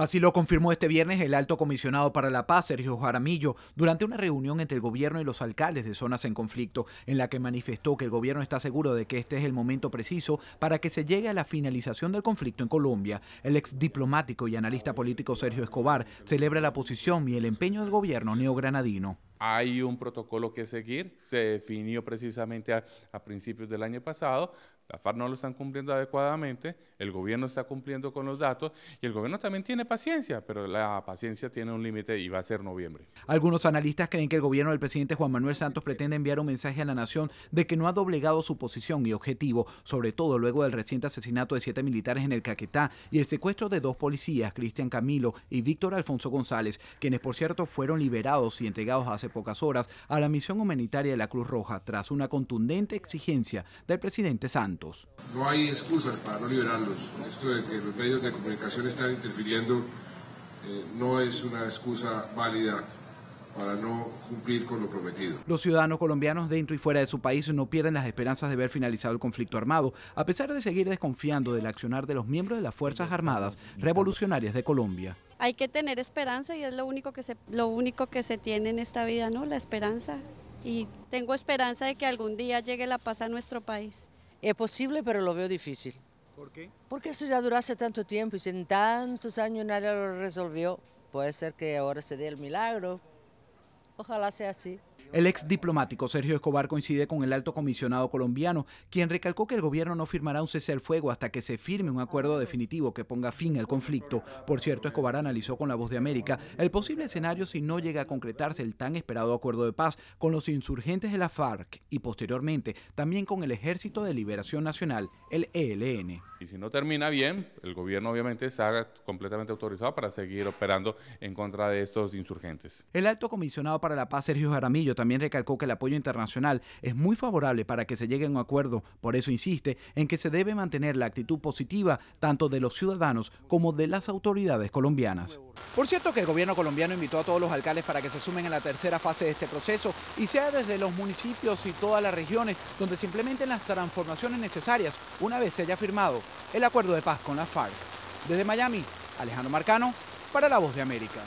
Así lo confirmó este viernes el alto comisionado para la paz, Sergio Jaramillo, durante una reunión entre el gobierno y los alcaldes de zonas en conflicto, en la que manifestó que el gobierno está seguro de que este es el momento preciso para que se llegue a la finalización del conflicto en Colombia. El ex diplomático y analista político Sergio Escobar celebra la posición y el empeño del gobierno neogranadino. Hay un protocolo que seguir, se definió precisamente a, a principios del año pasado, la FARC no lo están cumpliendo adecuadamente, el gobierno está cumpliendo con los datos y el gobierno también tiene paciencia, pero la paciencia tiene un límite y va a ser noviembre. Algunos analistas creen que el gobierno del presidente Juan Manuel Santos pretende enviar un mensaje a la nación de que no ha doblegado su posición y objetivo, sobre todo luego del reciente asesinato de siete militares en el Caquetá y el secuestro de dos policías, Cristian Camilo y Víctor Alfonso González, quienes por cierto fueron liberados y entregados hace pocas horas a la misión humanitaria de la Cruz Roja tras una contundente exigencia del presidente Santos. No hay excusas para no liberarlos. Esto de que los medios de comunicación están interfiriendo eh, no es una excusa válida para no cumplir con lo prometido. Los ciudadanos colombianos dentro y fuera de su país no pierden las esperanzas de ver finalizado el conflicto armado, a pesar de seguir desconfiando del accionar de los miembros de las Fuerzas Armadas Revolucionarias de Colombia. Hay que tener esperanza y es lo único que se, lo único que se tiene en esta vida, ¿no? La esperanza. Y tengo esperanza de que algún día llegue la paz a nuestro país. Es posible, pero lo veo difícil. ¿Por qué? Porque eso ya duró hace tanto tiempo y sin en tantos años nadie lo resolvió, puede ser que ahora se dé el milagro. Ojalá sea así. El ex diplomático Sergio Escobar coincide con el alto comisionado colombiano, quien recalcó que el gobierno no firmará un cese al fuego hasta que se firme un acuerdo definitivo que ponga fin al conflicto. Por cierto, Escobar analizó con La Voz de América el posible escenario si no llega a concretarse el tan esperado acuerdo de paz con los insurgentes de la FARC y posteriormente también con el Ejército de Liberación Nacional, el ELN. Y si no termina bien, el gobierno obviamente está completamente autorizado para seguir operando en contra de estos insurgentes. El alto comisionado para la paz, Sergio Jaramillo, también recalcó que el apoyo internacional es muy favorable para que se llegue a un acuerdo, por eso insiste en que se debe mantener la actitud positiva tanto de los ciudadanos como de las autoridades colombianas. Por cierto que el gobierno colombiano invitó a todos los alcaldes para que se sumen a la tercera fase de este proceso y sea desde los municipios y todas las regiones donde se implementen las transformaciones necesarias una vez se haya firmado el acuerdo de paz con la FARC. Desde Miami, Alejandro Marcano para La Voz de América.